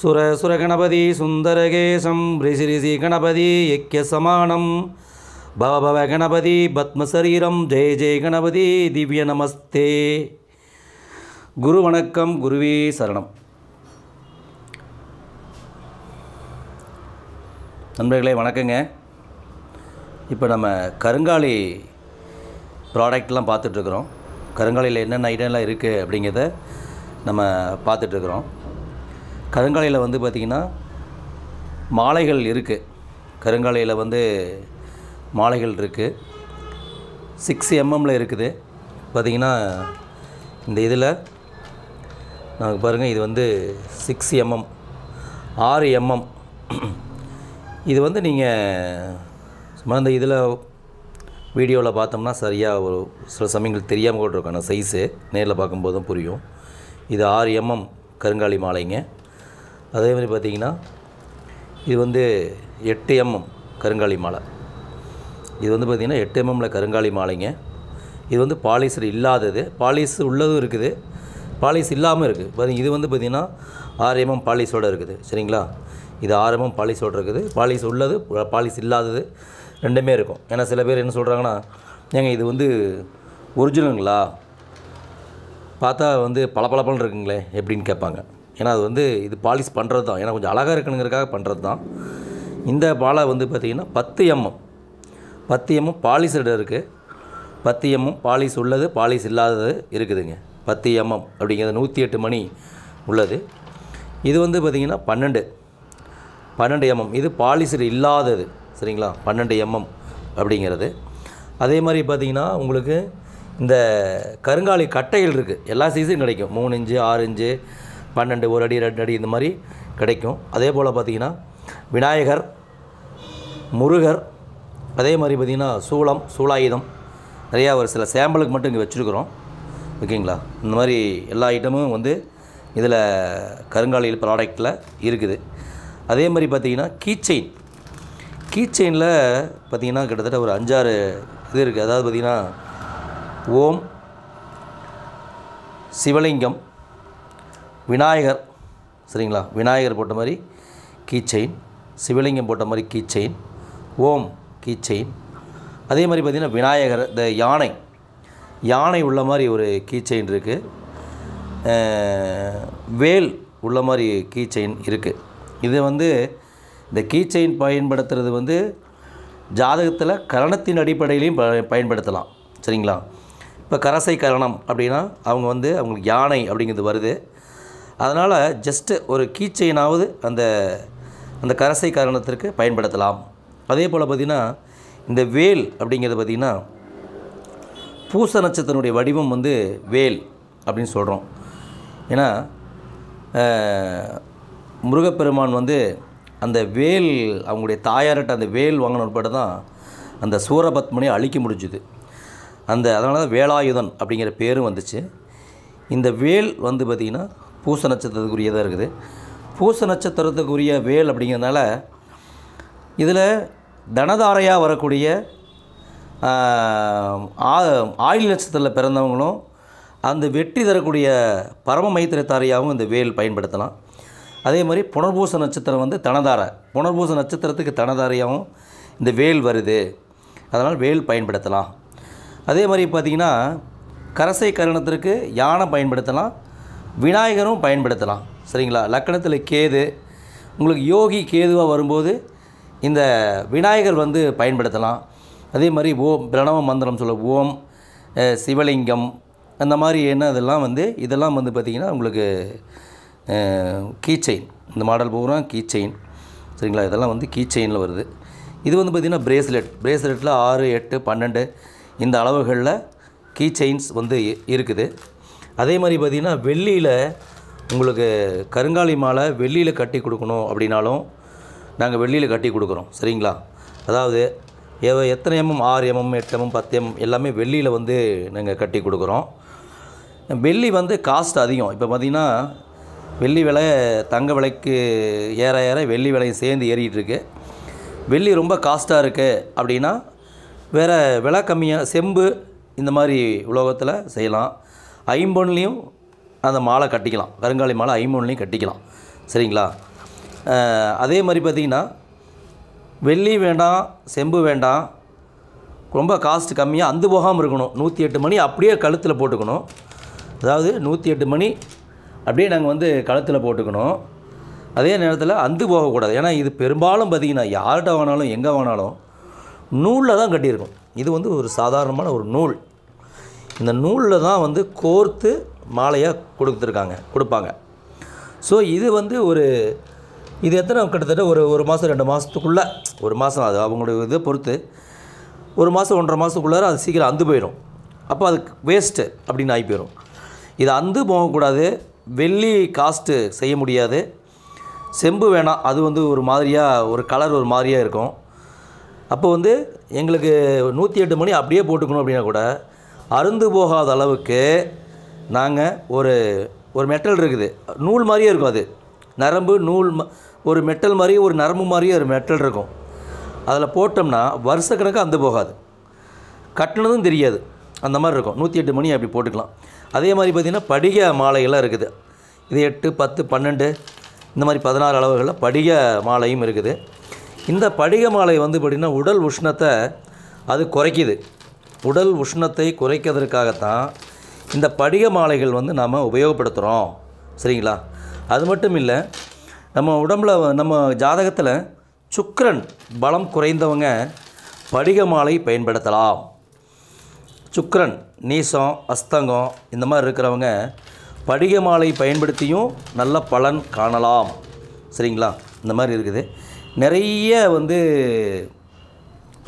சுர சுந்தரகேசம் ரிஷி ரிஷி கணபதி யக்கிய சமானம் பவபவ கணபதி பத்மசரீரம் ஜெய ஜெய கணபதி திவ்ய நமஸ்தே குரு வணக்கம் குருவே சரணம் நண்பர்களே வணக்கங்க இப்போ நம்ம கருங்காலி ப்ராடக்ட்லாம் பார்த்துட்ருக்குறோம் கருங்காலியில் என்னென்ன ஐட்டம்லாம் இருக்குது அப்படிங்கிறத நம்ம பார்த்துட்ருக்குறோம் கருங்காலையில் வந்து பார்த்திங்கன்னா மாலைகள் இருக்குது கருங்காலையில் வந்து மாலைகள் இருக்குது சிக்ஸ் எம்எம்மில் இருக்குது பார்த்திங்கன்னா இந்த இதில் நமக்கு பாருங்கள் இது வந்து சிக்ஸ் எம்எம் ஆறு எம்எம் இது வந்து நீங்கள் சும்மா இந்த இதில் வீடியோவில் பார்த்தோம்னா சரியாக ஒரு சில சமயங்கள் தெரியாமல் கூட இருக்கும் ஆனால் சைஸு நேரில் பார்க்கும்போது தான் புரியும் இது ஆறு எம்எம் கருங்காலி மாலைங்க அதே மாதிரி பார்த்தீங்கன்னா இது வந்து எட்டு எம்எம் கருங்காலி மாலை இது வந்து பார்த்திங்கன்னா எட்டு எம்எம்மில் கருங்காலி மாலைங்க இது வந்து பாலிசர் இல்லாதது பாலிஸ் உள்ளதும் இருக்குது பாலிஸ் இல்லாமல் இருக்குது பாருங்க இது வந்து பார்த்திங்கன்னா ஆறு எம்எம் பாலிஸோடு இருக்குது சரிங்களா இது ஆறு எம்எம் பாலிஸோடு இருக்குது பாலிஸ் உள்ளது பாலிஸ் இல்லாதது ரெண்டுமே இருக்கும் ஏன்னா சில பேர் என்ன சொல்கிறாங்கன்னா ஏங்க இது வந்து ஒரிஜினலுங்களா பார்த்தா வந்து பளபளபளன்னு இருக்குங்களே எப்படின்னு கேட்பாங்க ஏன்னா அது வந்து இது பாலிஷ் பண்ணுறது தான் ஏன்னா கொஞ்சம் அழகாக இருக்கணுங்கிறக்காக பண்ணுறது தான் இந்த பாலை வந்து பார்த்திங்கன்னா பத்து எம்எம் பத்து எம்எம் பாலிசடு இருக்குது பத்து எம்எம் பாலிஷ் உள்ளது பாலிஷ் இல்லாதது இருக்குதுங்க பத்து எம்எம் அப்படிங்கிறது நூற்றி எட்டு மணி உள்ளது இது வந்து பார்த்திங்கன்னா பன்னெண்டு பன்னெண்டு எம்எம் இது பாலிசடு இல்லாதது சரிங்களா பன்னெண்டு எம்எம் அப்படிங்கிறது அதே மாதிரி பார்த்திங்கன்னா உங்களுக்கு இந்த கருங்காலி கட்டைகள் இருக்குது எல்லா சைஸும் கிடைக்கும் மூணு இஞ்சு ஆறு இன்ச்சு பன்னெண்டு ஒரு அடி ரெண்டு அடி இந்த மாதிரி கிடைக்கும் அதே போல் பார்த்திங்கன்னா விநாயகர் முருகர் அதே மாதிரி பார்த்திங்கன்னா சூளம் சூளாயுதம் நிறையா ஒரு சில சாம்பிளுக்கு மட்டும் இங்கே வச்சுருக்குறோம் ஓகேங்களா இந்த மாதிரி எல்லா ஐட்டமும் வந்து இதில் கருங்காலியில் ப்ராடக்டில் இருக்குது அதே மாதிரி பார்த்திங்கன்னா கீச்செயின் கீச்செயினில் பார்த்திங்கன்னா கிட்டத்தட்ட ஒரு அஞ்சாறு இது இருக்குது அதாவது பார்த்திங்கன்னா ஓம் சிவலிங்கம் விநாயகர் சரிங்களா விநாயகர் போட்ட மாதிரி கீ செயின் சிவலிங்கம் போட்ட மாதிரி கீ செயின் ஓம் கீ செயின் அதே மாதிரி பார்த்திங்கன்னா விநாயகர் இந்த யானை யானை உள்ள மாதிரி ஒரு கீ செயின் இருக்குது வேல் உள்ள மாதிரி கீ செயின் இருக்குது இது வந்து இந்த கீ செயின் பயன்படுத்துறது வந்து ஜாதகத்தில் கரணத்தின் அடிப்படையிலையும் பயன்படுத்தலாம் சரிங்களா இப்போ கரசை கரணம் அப்படின்னா அவங்க வந்து அவங்களுக்கு யானை அப்படிங்கிறது வருது அதனால் ஜஸ்ட்டு ஒரு கீச்சைனாவது அந்த அந்த கரசை காரணத்திற்கு பயன்படுத்தலாம் அதே போல் பார்த்திங்கன்னா இந்த வேல் அப்படிங்கிறது பார்த்திங்கன்னா பூச நட்சத்திரனுடைய வடிவம் வந்து வேல் அப்படின்னு சொல்கிறோம் ஏன்னா முருகப்பெருமான் வந்து அந்த வேல் அவங்களுடைய தாயார்கிட்ட அந்த வேல் வாங்கின உட்பட தான் அந்த சூரபத்மனை அழிக்க முடிஞ்சுது அந்த அதனால தான் வேலாயுதன் அப்படிங்கிற பேரும் வந்துச்சு இந்த வேல் வந்து பார்த்திங்கன்னா பூச நட்சத்திரத்துக்குரியதாக இருக்குது பூச நட்சத்திரத்துக்குரிய வேல் அப்படிங்கிறதுனால இதில் தனதாரையாக வரக்கூடிய ஆயில் நட்சத்திரத்தில் பிறந்தவங்களும் அந்த வெற்றி தரக்கூடிய பரம மைத்திரத்தாரையாகவும் இந்த வேல் பயன்படுத்தலாம் அதே மாதிரி புனர்பூச நட்சத்திரம் வந்து தனதார புனர்பூச நட்சத்திரத்துக்கு தனதாரையாகவும் இந்த வேல் வருது அதனால் வேல் பயன்படுத்தலாம் அதே மாதிரி பார்த்திங்கன்னா கரசை கரணத்திற்கு யானை பயன்படுத்தலாம் விநாயகரும் பயன்படுத்தலாம் சரிங்களா லக்கணத்தில் கேது உங்களுக்கு யோகி கேதுவாக வரும்போது இந்த விநாயகர் வந்து பயன்படுத்தலாம் அதே மாதிரி ஓம் பிரணவ மந்திரம் சொல்ல ஓம் சிவலிங்கம் அந்த மாதிரி என்ன இதெல்லாம் வந்து இதெல்லாம் வந்து பார்த்திங்கன்னா உங்களுக்கு கீச்செயின் இந்த மாடல் பூரா கீச்செயின் சரிங்களா இதெல்லாம் வந்து கீச்செயினில் வருது இது வந்து பார்த்திங்கன்னா பிரேஸ்லெட் பிரேஸ்லெட்டில் ஆறு எட்டு பன்னெண்டு இந்த அளவுகளில் கீ செயின்ஸ் வந்து இருக்குது அதே மாதிரி பார்த்திங்கன்னா வெள்ளியில் உங்களுக்கு கருங்காலி மாலை வெள்ளியில் கட்டி கொடுக்கணும் அப்படின்னாலும் நாங்கள் வெள்ளியில் கட்டி கொடுக்குறோம் சரிங்களா அதாவது எவ எத்தனை எம்எம் ஆறு எம்எம் எட்டு எம்எம் பத்து எம்எம் எல்லாமே வெள்ளியில் வந்து நாங்கள் கட்டி கொடுக்குறோம் வெள்ளி வந்து காஸ்ட் அதிகம் இப்போ பார்த்திங்கன்னா வெள்ளி விலை தங்க விலைக்கு ஏற ஏற வெள்ளி விலையும் சேர்ந்து ஏறிகிட்ருக்கு வெள்ளி ரொம்ப காஸ்ட்டாக இருக்குது அப்படின்னா வேறு விலை கம்மியாக செம்பு இந்த மாதிரி உலோகத்தில் செய்யலாம் ஐம்பொன்லேயும் அந்த மாலை கட்டிக்கலாம் கருங்காலி மாலை ஐம்பொன்லேயும் கட்டிக்கலாம் சரிங்களா அதே மாதிரி பார்த்திங்கன்னா வெள்ளி வேண்டாம் செம்பு வேண்டாம் ரொம்ப காஸ்ட் கம்மியாக அந்து போகாமல் இருக்கணும் நூற்றி எட்டு மணி அப்படியே கழுத்தில் போட்டுக்கணும் அதாவது நூற்றி எட்டு மணி அப்படியே நாங்கள் வந்து கழுத்தில் போட்டுக்கணும் அதே நேரத்தில் அந்து போகக்கூடாது ஏன்னா இது பெரும்பாலும் பார்த்திங்கன்னா யார்கிட்ட வேணாலும் எங்கே வேணாலும் நூலில் தான் கட்டியிருக்கும் இது வந்து ஒரு சாதாரணமான ஒரு நூல் இந்த நூலில் தான் வந்து கோர்த்து மாலையாக கொடுத்துருக்காங்க கொடுப்பாங்க ஸோ இது வந்து ஒரு இது எத்தனை கிட்டத்தட்ட ஒரு ஒரு மாதம் ரெண்டு மாதத்துக்குள்ளே ஒரு மாதம் அது அவங்களுடைய இதை பொறுத்து ஒரு மாதம் ஒன்றரை மாதத்துக்குள்ளார அது சீக்கிரம் அந்து போயிடும் அப்போ அது வேஸ்ட்டு அப்படின்னு ஆகி போயிடும் இது அந்து போகக்கூடாது வெள்ளி காஸ்ட்டு செய்ய முடியாது செம்பு வேணாம் அது வந்து ஒரு மாதிரியாக ஒரு கலர் ஒரு மாதிரியாக இருக்கும் அப்போ வந்து எங்களுக்கு நூற்றி எட்டு மணி அப்படியே போட்டுக்கணும் அப்படின்னா கூட அருந்து போகாத அளவுக்கு நாங்கள் ஒரு ஒரு மெட்டல் இருக்குது நூல் மாதிரியே இருக்கும் அது நரம்பு நூல் ஒரு மெட்டல் மாதிரி ஒரு நரம்பு மாதிரியே ஒரு மெட்டல் இருக்கும் அதில் போட்டோம்னா வருஷக்கணக்காக அந்த போகாது கட்டினதும் தெரியாது அந்த மாதிரி இருக்கும் நூற்றி எட்டு மணி அப்படி போட்டுக்கலாம் அதே மாதிரி பார்த்திங்கன்னா படிக மாலைகள்லாம் இருக்குது இது எட்டு பத்து பன்னெண்டு இந்த மாதிரி பதினாறு அளவுகளில் படிக மாலையும் இருக்குது இந்த படிக மாலை வந்து பார்த்திங்கன்னா உடல் உஷ்ணத்தை அது குறைக்கிது உடல் உஷ்ணத்தை குறைக்கிறதுக்காகத்தான் இந்த படிக மாலைகள் வந்து நாம் உபயோகப்படுத்துகிறோம் சரிங்களா அது மட்டும் இல்லை நம்ம உடம்புல நம்ம ஜாதகத்தில் சுக்கரன் பலம் குறைந்தவங்க படிக மாலை பயன்படுத்தலாம் சுக்கரன் நீசம் அஸ்தங்கம் இந்த மாதிரி இருக்கிறவங்க படிக மாலை பயன்படுத்தியும் நல்ல பலன் காணலாம் சரிங்களா இந்த மாதிரி இருக்குது நிறைய வந்து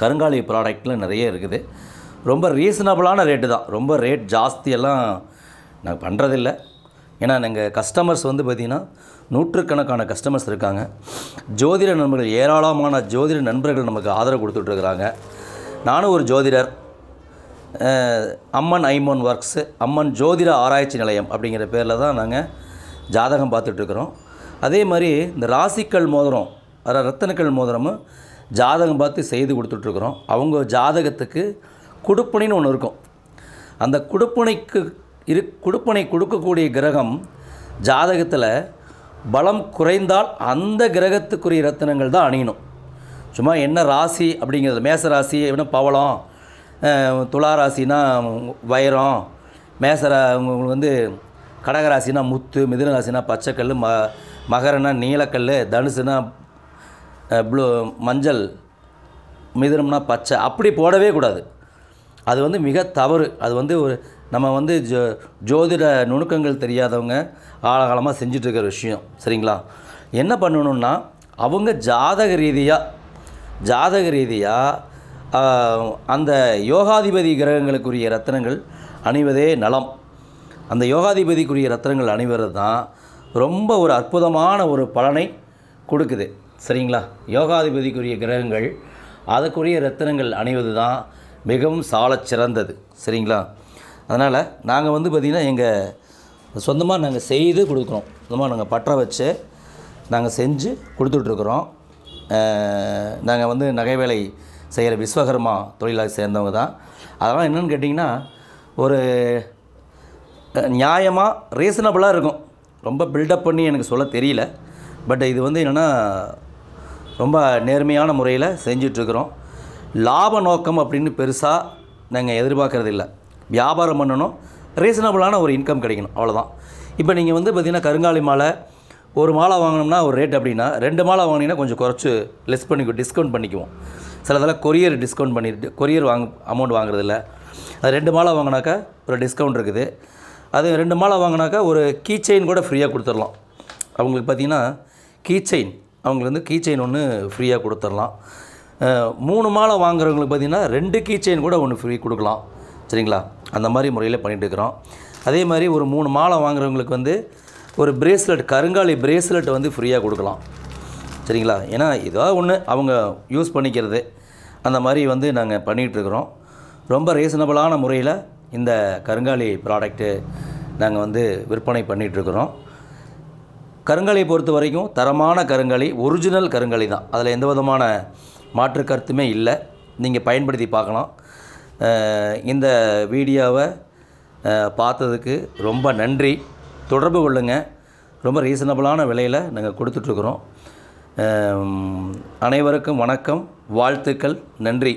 கருங்காலி ப்ராடக்ட்லாம் நிறைய இருக்குது ரொம்ப ரீசனபிளான ரேட்டு தான் ரொம்ப ரேட் ஜாஸ்தியெல்லாம் நாங்கள் பண்ணுறதில்ல ஏன்னா நாங்கள் கஸ்டமர்ஸ் வந்து பார்த்திங்கன்னா நூற்றுக்கணக்கான கஸ்டமர்ஸ் இருக்காங்க ஜோதிட நண்பர்கள் ஏராளமான ஜோதிட நண்பர்கள் நமக்கு ஆதரவு கொடுத்துட்ருக்குறாங்க நானும் ஒரு ஜோதிடர் அம்மன் ஐமோன் ஒர்க்ஸு அம்மன் ஜோதிட ஆராய்ச்சி நிலையம் அப்படிங்கிற பேரில் தான் நாங்கள் ஜாதகம் பார்த்துட்ருக்குறோம் அதே மாதிரி இந்த ராசிக்கல் மோதிரம் அதாவது ரத்தனக்கல் மோதிரமும் ஜாதகம் பார்த்து செய்து கொடுத்துட்ருக்குறோம் அவங்க ஜாதகத்துக்கு குடுப்புணின்னு ஒன்று இருக்கும் அந்த குடுப்புணைக்கு இரு குடுப்பனை கொடுக்கக்கூடிய கிரகம் ஜாதகத்தில் பலம் குறைந்தால் அந்த கிரகத்துக்குரிய ரத்தினங்கள் தான் அணியணும் சும்மா என்ன ராசி அப்படிங்கிறது மேச ராசி என்ன பவளம் துலா ராசினா வைரம் மேச உங்களுக்கு வந்து கடகராசினா முத்து மிதுன ராசினா பச்சைக்கல் ம மகரனா நீலக்கல் தனுசுனா ப்ளூ மஞ்சள் மிதுனம்னா பச்சை அப்படி போடவே கூடாது அது வந்து மிக தவறு அது வந்து ஒரு நம்ம வந்து ஜோ ஜோதிட நுணுக்கங்கள் தெரியாதவங்க ஆழகாலமாக செஞ்சிட்ருக்கிற விஷயம் சரிங்களா என்ன பண்ணணுன்னா அவங்க ஜாதக ரீதியாக ஜாதக ரீதியாக அந்த யோகாதிபதி கிரகங்களுக்குரிய ரத்தனங்கள் அணிவதே நலம் அந்த யோகாதிபதிக்குரிய ரத்தனங்கள் அணிவது தான் ரொம்ப ஒரு அற்புதமான ஒரு பலனை கொடுக்குது சரிங்களா யோகாதிபதிக்குரிய கிரகங்கள் அதுக்குரிய ரத்தனங்கள் அணிவது தான் மிகவும் சால சிறந்தது சரிங்களா அதனால் நாங்கள் வந்து பார்த்திங்கன்னா எங்கள் சொந்தமாக நாங்கள் செய்து கொடுக்குறோம் சொந்தமாக நாங்கள் பற்ற வச்சு நாங்கள் செஞ்சு கொடுத்துட்ருக்குறோம் நாங்கள் வந்து நகை வேலை செய்கிற விஸ்வகர்மா தொழிலாக சேர்ந்தவங்க தான் அதெல்லாம் என்னென்னு கேட்டிங்கன்னா ஒரு நியாயமாக ரீசனபுளாக இருக்கும் ரொம்ப பில்டப் பண்ணி எனக்கு சொல்ல தெரியல பட் இது வந்து என்னென்னா ரொம்ப நேர்மையான முறையில் செஞ்சிட்ருக்குறோம் லாப நோக்கம் அப்படின்னு பெருசாக நாங்கள் எதிர்பார்க்கறது இல்லை வியாபாரம் பண்ணணும் ரீசனபுளான ஒரு இன்கம் கிடைக்கணும் அவ்வளோதான் இப்போ நீங்கள் வந்து பார்த்திங்கன்னா கருங்காலி மாலை ஒரு மாலை வாங்கினோம்னா ஒரு ரேட் அப்படின்னா ரெண்டு மாலை வாங்கினீங்கன்னா கொஞ்சம் குறைச்சி லெஸ் பண்ணிக்குவோம் டிஸ்கவுண்ட் பண்ணிக்குவோம் சில கொரியர் டிஸ்கவுண்ட் பண்ணிட்டு கொரியர் வாங்க அமௌண்ட் இல்லை அது ரெண்டு மாலை வாங்கினாக்கா ஒரு டிஸ்கவுண்ட் இருக்குது அது ரெண்டு மாலை வாங்கினாக்கா ஒரு கீ செயின் கூட ஃப்ரீயாக கொடுத்துடலாம் அவங்களுக்கு பார்த்திங்கன்னா கீ செயின் அவங்களுக்கு வந்து கீ செயின் ஒன்று ஃப்ரீயாக கொடுத்துடலாம் மூணு மாலை வாங்குறவங்களுக்கு பார்த்திங்கன்னா ரெண்டு கீ செயின் கூட ஒன்று ஃப்ரீ கொடுக்கலாம் சரிங்களா அந்த மாதிரி முறையில் பண்ணிகிட்டு இருக்கிறோம் அதே மாதிரி ஒரு மூணு மாலை வாங்குறவங்களுக்கு வந்து ஒரு பிரேஸ்லெட் கருங்காலி பிரேஸ்லெட் வந்து ஃப்ரீயாக கொடுக்கலாம் சரிங்களா ஏன்னா ஏதோ ஒன்று அவங்க யூஸ் பண்ணிக்கிறது அந்த மாதிரி வந்து நாங்கள் பண்ணிகிட்ருக்குறோம் ரொம்ப ரீசனபிளான முறையில் இந்த கருங்காலி ப்ராடக்ட்டு நாங்கள் வந்து விற்பனை பண்ணிகிட்ருக்குறோம் கருங்காலியை பொறுத்த வரைக்கும் தரமான கருங்காலி ஒரிஜினல் கருங்காலி தான் அதில் எந்த விதமான மாற்று கருத்துமே இல்லை நீங்கள் பயன்படுத்தி பார்க்கலாம் இந்த வீடியோவை பார்த்ததுக்கு ரொம்ப நன்றி தொடர்பு கொள்ளுங்கள் ரொம்ப ரீசனபிளான விலையில் நாங்கள் கொடுத்துட்ருக்குறோம் அனைவருக்கும் வணக்கம் வாழ்த்துக்கள் நன்றி